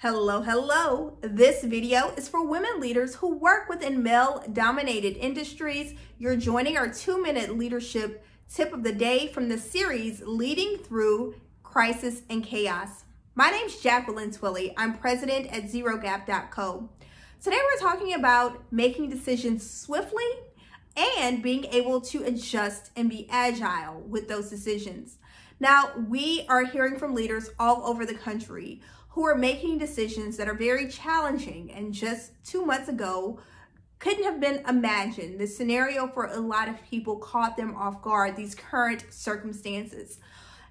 Hello, hello. This video is for women leaders who work within male dominated industries. You're joining our two minute leadership tip of the day from the series Leading Through Crisis and Chaos. My name's Jacqueline Twilley. I'm president at ZeroGap.co. Today we're talking about making decisions swiftly and being able to adjust and be agile with those decisions. Now, we are hearing from leaders all over the country who are making decisions that are very challenging. And just two months ago, couldn't have been imagined. The scenario for a lot of people caught them off guard, these current circumstances.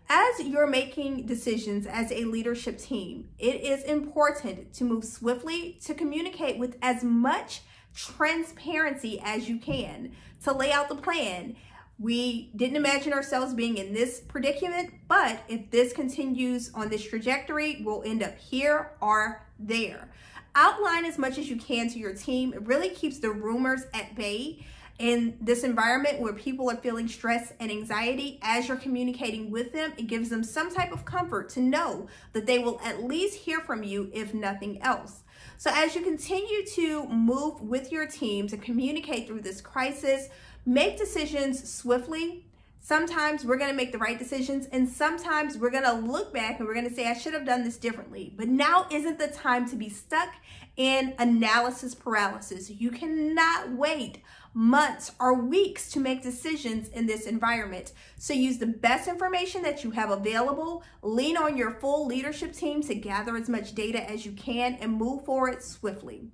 As you're making decisions as a leadership team, it is important to move swiftly to communicate with as much transparency as you can, to lay out the plan we didn't imagine ourselves being in this predicament, but if this continues on this trajectory, we'll end up here or there. Outline as much as you can to your team. It really keeps the rumors at bay in this environment where people are feeling stress and anxiety as you're communicating with them it gives them some type of comfort to know that they will at least hear from you if nothing else so as you continue to move with your team to communicate through this crisis, make decisions swiftly Sometimes we're going to make the right decisions, and sometimes we're going to look back and we're going to say, I should have done this differently. But now isn't the time to be stuck in analysis paralysis. You cannot wait months or weeks to make decisions in this environment. So use the best information that you have available, lean on your full leadership team to gather as much data as you can, and move forward swiftly.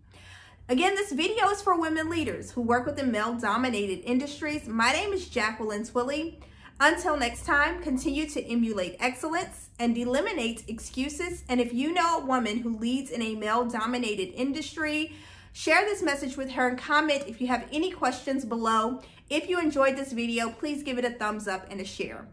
Again, this video is for women leaders who work within male-dominated industries. My name is Jacqueline Twilley. Until next time, continue to emulate excellence and eliminate excuses. And if you know a woman who leads in a male-dominated industry, share this message with her and comment if you have any questions below. If you enjoyed this video, please give it a thumbs up and a share.